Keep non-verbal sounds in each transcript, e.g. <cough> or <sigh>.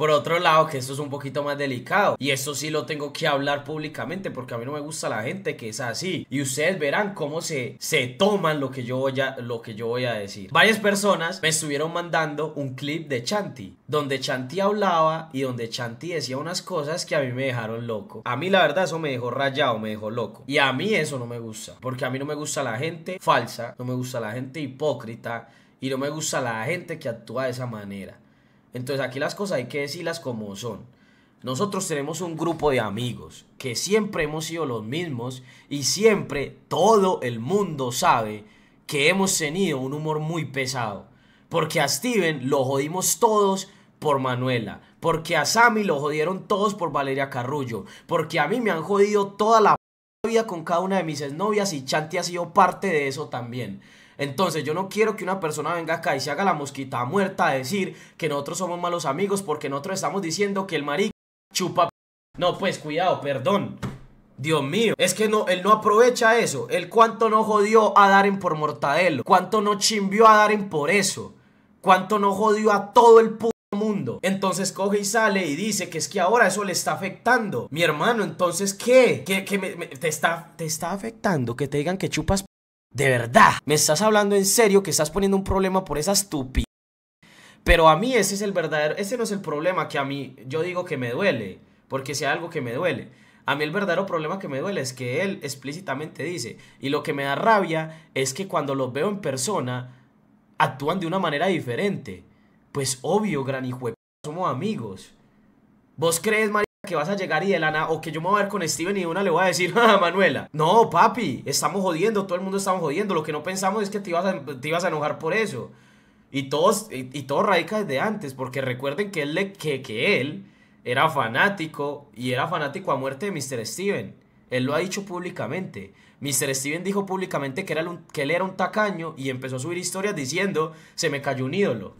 Por otro lado, que esto es un poquito más delicado. Y esto sí lo tengo que hablar públicamente porque a mí no me gusta la gente que es así. Y ustedes verán cómo se, se toman lo que, yo voy a, lo que yo voy a decir. Varias personas me estuvieron mandando un clip de Chanti. Donde Chanti hablaba y donde Chanti decía unas cosas que a mí me dejaron loco. A mí la verdad eso me dejó rayado, me dejó loco. Y a mí eso no me gusta. Porque a mí no me gusta la gente falsa, no me gusta la gente hipócrita. Y no me gusta la gente que actúa de esa manera. Entonces aquí las cosas hay que decirlas como son. Nosotros tenemos un grupo de amigos que siempre hemos sido los mismos y siempre todo el mundo sabe que hemos tenido un humor muy pesado. Porque a Steven lo jodimos todos por Manuela. Porque a Sammy lo jodieron todos por Valeria Carrullo. Porque a mí me han jodido toda la vida con cada una de mis exnovias y Chanti ha sido parte de eso también. Entonces yo no quiero que una persona venga acá y se haga la mosquita muerta a decir que nosotros somos malos amigos porque nosotros estamos diciendo que el marica chupa... No, pues cuidado, perdón. Dios mío, es que no, él no aprovecha eso. Él cuánto no jodió a Darren por Mortadelo. Cuánto no chimbió a Darren por eso. Cuánto no jodió a todo el puto mundo. Entonces coge y sale y dice que es que ahora eso le está afectando. Mi hermano, entonces, ¿qué? ¿Qué, qué te, está, te está afectando que te digan que chupas de verdad, me estás hablando en serio que estás poniendo un problema por esa estupidez. Pero a mí ese es el verdadero, ese no es el problema que a mí yo digo que me duele, porque sea algo que me duele. A mí el verdadero problema que me duele es que él explícitamente dice, y lo que me da rabia es que cuando los veo en persona actúan de una manera diferente. Pues obvio, gran hijo, somos amigos. ¿Vos crees, María? que vas a llegar y de la o que yo me voy a ver con Steven y de una le voy a decir, a <laughs> ah, Manuela, no, papi, estamos jodiendo, todo el mundo estamos jodiendo, lo que no pensamos es que te ibas a, te ibas a enojar por eso. Y, todos, y, todo radica desde antes, porque recuerden que él, que, que él era fanático y era fanático a muerte de Mr. Steven. Él lo ha dicho públicamente. Mr. Steven dijo públicamente que, era que él era un tacaño y empezó a subir historias diciendo, se me cayó un ídolo.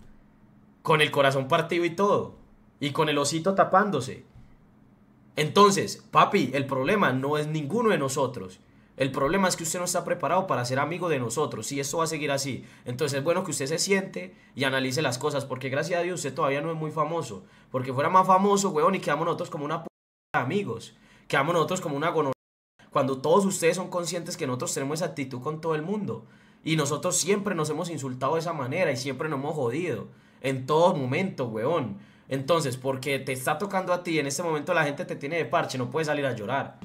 Con el corazón partido y todo. Y con el osito tapándose. Entonces, papi, el problema no es ninguno de nosotros. El problema es que usted no está preparado para ser amigo de nosotros y eso va a seguir así. Entonces es bueno que usted se siente y analice las cosas porque gracias a Dios usted todavía no es muy famoso. Porque fuera más famoso, weón, y quedamos nosotros como una p de amigos. Quedamos nosotros como una gonorrea. Cuando todos ustedes son conscientes que nosotros tenemos esa actitud con todo el mundo. Y nosotros siempre nos hemos insultado de esa manera y siempre nos hemos jodido. En todo momento, weón. Entonces, porque te está tocando a ti, en este momento la gente te tiene de parche, no puedes salir a llorar.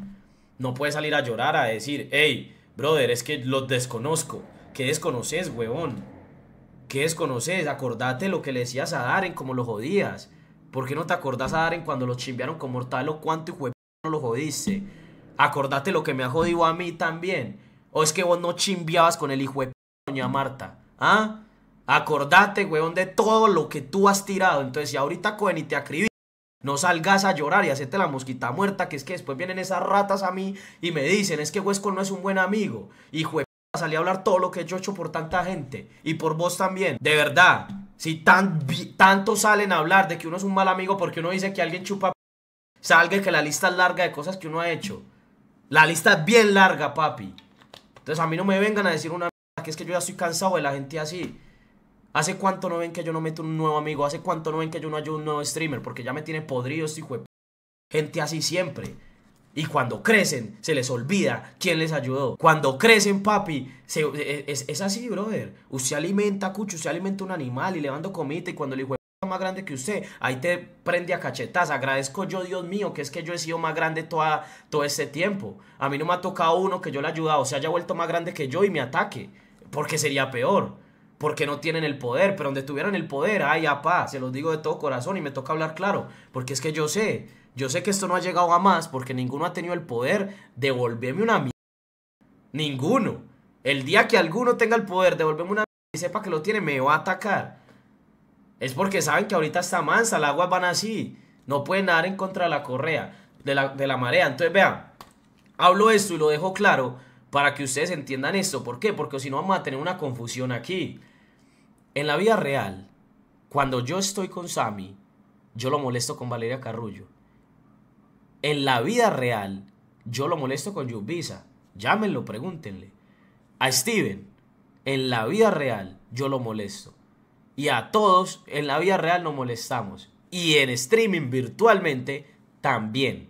No puedes salir a llorar, a decir, hey, brother, es que los desconozco. ¿Qué desconoces, huevón? ¿Qué desconoces? Acordate lo que le decías a Darren, como lo jodías. ¿Por qué no te acordás a Darren cuando lo chimbearon con Mortal o cuánto p*** no lo jodiste? Acordate lo que me ha jodido a mí también. ¿O es que vos no chimbiabas con el hijo de p... doña Marta? ¿Ah? Acordate, weón, de todo lo que tú has tirado. Entonces, si ahorita Cohen y te acribí, no salgas a llorar y hacerte la mosquita muerta, que es que después vienen esas ratas a mí y me dicen, es que Huesco no es un buen amigo. Y juez, salí a hablar todo lo que yo he hecho por tanta gente. Y por vos también. De verdad, si tanto salen a hablar de que uno es un mal amigo porque uno dice que alguien chupa, salga que la lista es larga de cosas que uno ha hecho. La lista es bien larga, papi. Entonces a mí no me vengan a decir una que es que yo ya estoy cansado de la gente así. ¿Hace cuánto no ven que yo no meto un nuevo amigo? ¿Hace cuánto no ven que yo no ayudo un nuevo streamer? Porque ya me tiene podrido este hijo de Gente así siempre. Y cuando crecen, se les olvida quién les ayudó. Cuando crecen, papi, e, e, es, así, brother. Usted alimenta, cucho, usted alimenta un animal y le mando comida. Y cuando el hijo es más grande que usted, ahí te prende a cachetas. Agradezco yo, Dios mío, que es que yo he sido más grande toda, todo este tiempo. A mí no me ha tocado uno que yo le haya ayudado, se haya vuelto más grande que yo y me ataque. Porque sería peor porque no tienen el poder, pero donde tuvieran el poder, ay, apá, se los digo de todo corazón y me toca hablar claro, porque es que yo sé, yo sé que esto no ha llegado a más porque ninguno ha tenido el poder de volverme una mierda. Ninguno. El día que alguno tenga el poder de una mierda y sepa que lo tiene, me va a atacar. Es porque saben que ahorita está mansa, las aguas van así. No pueden nadar en contra de la correa, de la, de la marea. Entonces, vean, hablo esto y lo dejo claro para que ustedes entiendan esto. ¿Por qué? Porque si no vamos a tener una confusión aquí. En la vida real, cuando yo estoy con Sammy. yo lo molesto con Valeria Carrullo. En la vida real, yo lo molesto con Yubisa. Llámenlo, pregúntenle. A Steven, en la vida real, yo lo molesto. Y a todos, en la vida real, nos molestamos. Y en streaming virtualmente, también.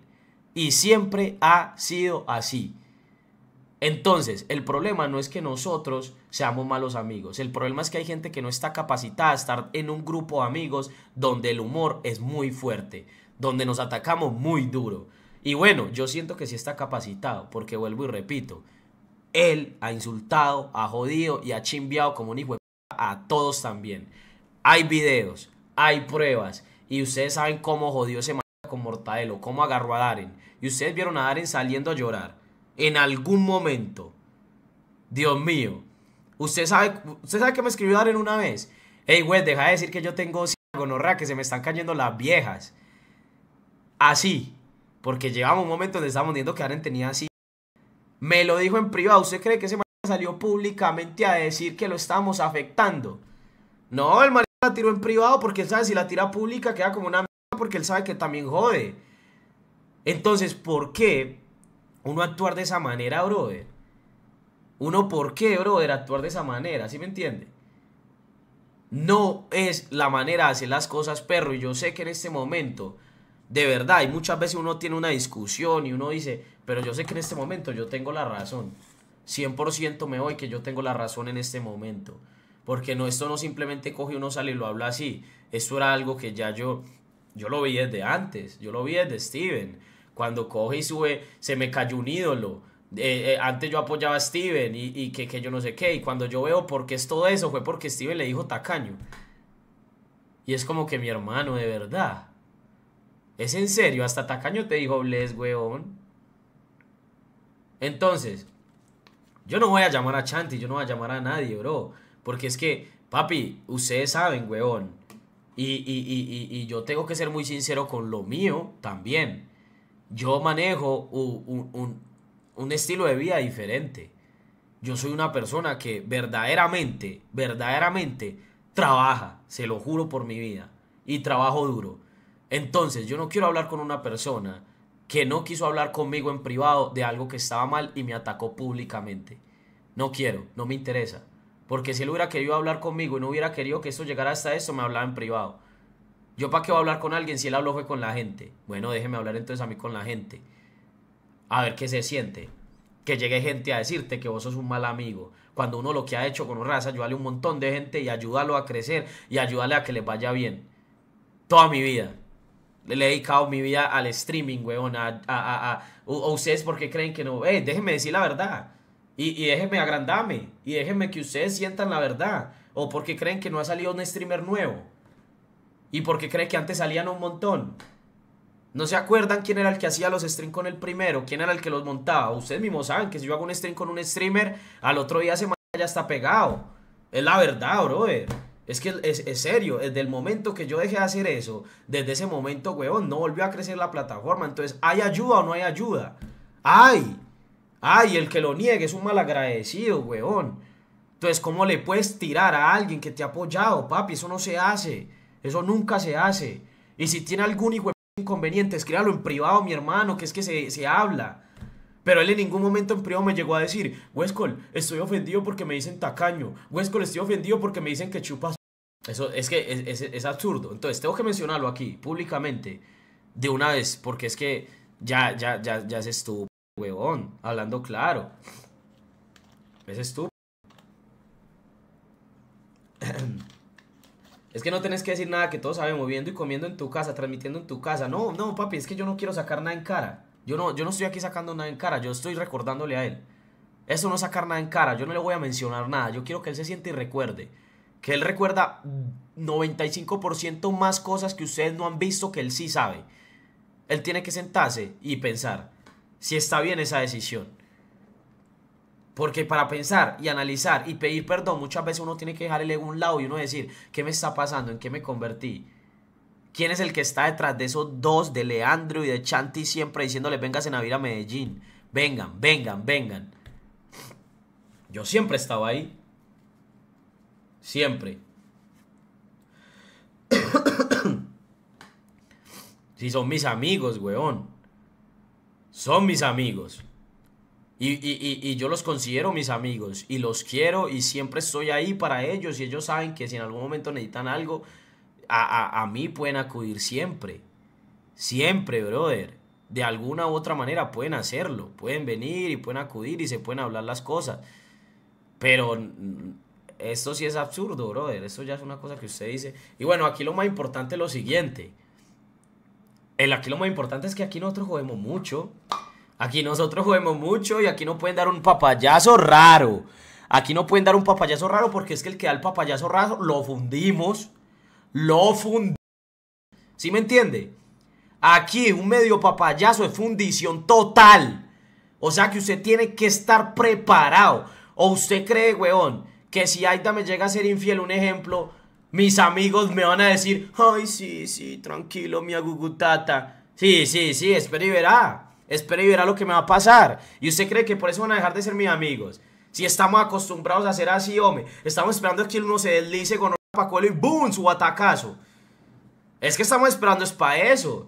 Y siempre ha sido así. Entonces, el problema no es que nosotros seamos malos amigos, el problema es que hay gente que no está capacitada a estar en un grupo de amigos donde el humor es muy fuerte, donde nos atacamos muy duro. Y bueno, yo siento que sí está capacitado, porque vuelvo y repito, él ha insultado, ha jodido y ha chimbiado como un hijo de a todos también. Hay videos, hay pruebas, y ustedes saben cómo jodió ese m con Mortadelo, cómo agarró a Darren. Y ustedes vieron a Darren saliendo a llorar en algún momento. Dios mío. Usted sabe, usted sabe que me escribió Darren una vez. Hey, güey, deja de decir que yo tengo gonorrea, que se me están cayendo las viejas. Así. Porque llevamos un momento donde estábamos viendo que Darren tenía así. Me lo dijo en privado. ¿Usted cree que ese salió públicamente a decir que lo estamos afectando? No, el marido la tiró en privado porque él sabe si la tira pública queda como una mierda porque él sabe que también jode. Entonces, ¿por qué uno actuar de esa manera, brother? Uno, ¿por qué, brother, actuar de esa manera? ¿Sí me entiende? No es la manera de hacer las cosas, perro. Y yo sé que en este momento, de verdad, y muchas veces uno tiene una discusión y uno dice, pero yo sé que en este momento yo tengo la razón. 100% me voy que yo tengo la razón en este momento. Porque no, esto no simplemente coge uno sale y lo habla así. Esto era algo que ya yo, yo lo vi desde antes. Yo lo vi desde Steven cuando coge y sube, se me cayó un ídolo. Eh, eh, antes yo apoyaba a Steven y, que, yo no sé qué. Y cuando yo veo por qué es todo eso, fue porque Steven le dijo tacaño. Y es como que mi hermano, de verdad. Es en serio, hasta tacaño te dijo bles, weón. Entonces, yo no voy a llamar a Chanti, yo no voy a llamar a nadie, bro. Porque es que, papi, ustedes saben, weón. y yo tengo que ser muy sincero con lo mío también. Yo manejo un, estilo de vida diferente. Yo soy una persona que verdaderamente, verdaderamente trabaja, se lo juro por mi vida, y trabajo duro. Entonces, yo no quiero hablar con una persona que no quiso hablar conmigo en privado de algo que estaba mal y me atacó públicamente. No quiero, no me interesa. Porque si él hubiera querido hablar conmigo y no hubiera querido que eso llegara hasta eso, me hablaba en privado. ¿Yo para qué voy a hablar con alguien si él habló fue con la gente? Bueno, déjeme hablar entonces a mí con la gente. A ver qué se siente. Que llegue gente a decirte que vos sos un mal amigo. Cuando uno lo que ha hecho con un raza, yo a un montón de gente y ayúdalo a crecer y ayúdale a que le vaya bien. Toda mi vida. Le he dedicado mi vida al streaming, weón. A, o ustedes por qué creen que no. Eh, déjenme decir la verdad. Y, y déjenme agrandarme. Y déjenme que ustedes sientan la verdad. O porque creen que no ha salido un streamer nuevo ¿Y por qué cree que antes salían un montón? ¿No se acuerdan quién era el que hacía los streams con el primero? ¿Quién era el que los montaba? Ustedes mismos saben que si yo hago un stream con un streamer, al otro día se ya está pegado. Es la verdad, bro Es que es, es, serio, desde el momento que yo dejé de hacer eso, desde ese momento, weón, no volvió a crecer la plataforma. Entonces, ¿hay ayuda o no hay ayuda? ¡Ay! ¡Ay! El que lo niegue es un malagradecido, weón. Entonces, ¿cómo le puedes tirar a alguien que te ha apoyado, papi? Eso no se hace. Eso nunca se hace. Y si tiene algún inconveniente, escríbalo en privado, mi hermano, que es que se, habla. Pero él en ningún momento en privado me llegó a decir, Huescol, estoy ofendido porque me dicen tacaño. Huescol, estoy ofendido porque me dicen que chupas. Eso es que es, absurdo. Entonces, tengo que mencionarlo aquí, públicamente, de una vez, porque es que ya, ya, ya, ya es estúpido, huevón, hablando claro. Es estúpido. <clears throat> Es que no tenés que decir nada que todos saben, moviendo y comiendo en tu casa, transmitiendo en tu casa. No, no, papi, es que yo no quiero sacar nada en cara. Yo no, yo no estoy aquí sacando nada en cara, yo estoy recordándole a él. Eso no es sacar nada en cara, yo no le voy a mencionar nada. Yo quiero que él se siente y recuerde. Que él recuerda 95% más cosas que ustedes no han visto que él sí sabe. Él tiene que sentarse y pensar si está bien esa decisión. Porque para pensar y analizar y pedir perdón, muchas veces uno tiene que dejarle a un lado y uno decir, ¿qué me está pasando? ¿En qué me convertí? ¿Quién es el que está detrás de esos dos, de Leandro y de Chanti, siempre diciéndole, vengas a vivir a Medellín? Vengan, vengan, vengan. Yo siempre estaba ahí. Siempre. <coughs> si son mis amigos, weón. Son mis amigos. Y, yo los considero mis amigos y los quiero y siempre estoy ahí para ellos y ellos saben que si en algún momento necesitan algo, a, mí pueden acudir siempre. Siempre, brother. De alguna u otra manera pueden hacerlo. Pueden venir y pueden acudir y se pueden hablar las cosas. Pero esto sí es absurdo, brother. Esto ya es una cosa que usted dice. Y bueno, aquí lo más importante es lo siguiente. El, aquí lo más importante es que aquí nosotros jodemos mucho. Aquí nosotros jugamos mucho y aquí no pueden dar un papayazo raro. Aquí no pueden dar un papayazo raro porque es que el que da el papayazo raro lo fundimos. Lo fundimos. ¿Sí me entiende? Aquí un medio papayazo es fundición total. O sea que usted tiene que estar preparado. O usted cree, weón, que si Aida me llega a ser infiel, un ejemplo, mis amigos me van a decir, ay, sí, sí, tranquilo, mi agugutata. Sí, sí, sí, espera y verá. Espera y verá lo que me va a pasar. Y usted cree que por eso van a dejar de ser mis amigos. Si estamos acostumbrados a hacer así, hombre. Estamos esperando que uno se deslice con un pacuelo y ¡boom! su atacazo. Es que estamos esperando es para eso.